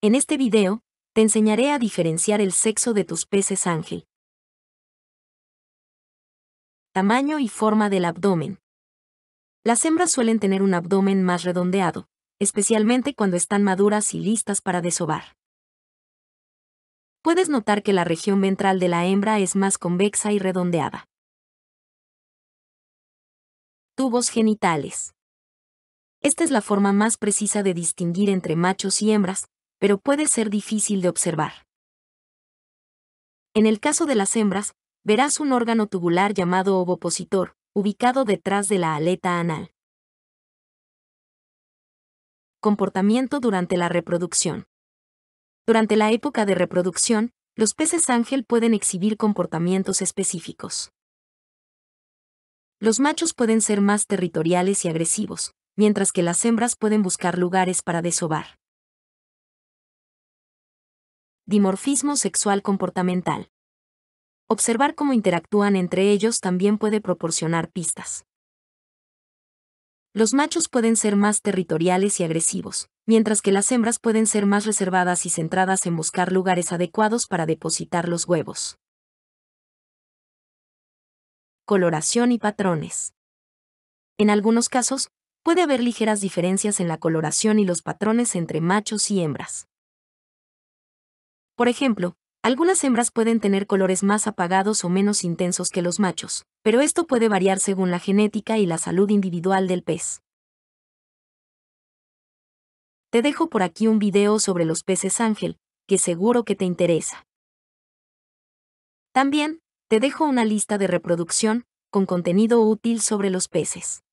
En este video, te enseñaré a diferenciar el sexo de tus peces ángel. Tamaño y forma del abdomen. Las hembras suelen tener un abdomen más redondeado, especialmente cuando están maduras y listas para desovar. Puedes notar que la región ventral de la hembra es más convexa y redondeada. Tubos genitales. Esta es la forma más precisa de distinguir entre machos y hembras, pero puede ser difícil de observar. En el caso de las hembras, verás un órgano tubular llamado ovopositor, ubicado detrás de la aleta anal. Comportamiento durante la reproducción. Durante la época de reproducción, los peces ángel pueden exhibir comportamientos específicos. Los machos pueden ser más territoriales y agresivos, mientras que las hembras pueden buscar lugares para desovar dimorfismo sexual comportamental. Observar cómo interactúan entre ellos también puede proporcionar pistas. Los machos pueden ser más territoriales y agresivos, mientras que las hembras pueden ser más reservadas y centradas en buscar lugares adecuados para depositar los huevos. Coloración y patrones. En algunos casos, puede haber ligeras diferencias en la coloración y los patrones entre machos y hembras. Por ejemplo, algunas hembras pueden tener colores más apagados o menos intensos que los machos, pero esto puede variar según la genética y la salud individual del pez. Te dejo por aquí un video sobre los peces ángel, que seguro que te interesa. También, te dejo una lista de reproducción, con contenido útil sobre los peces.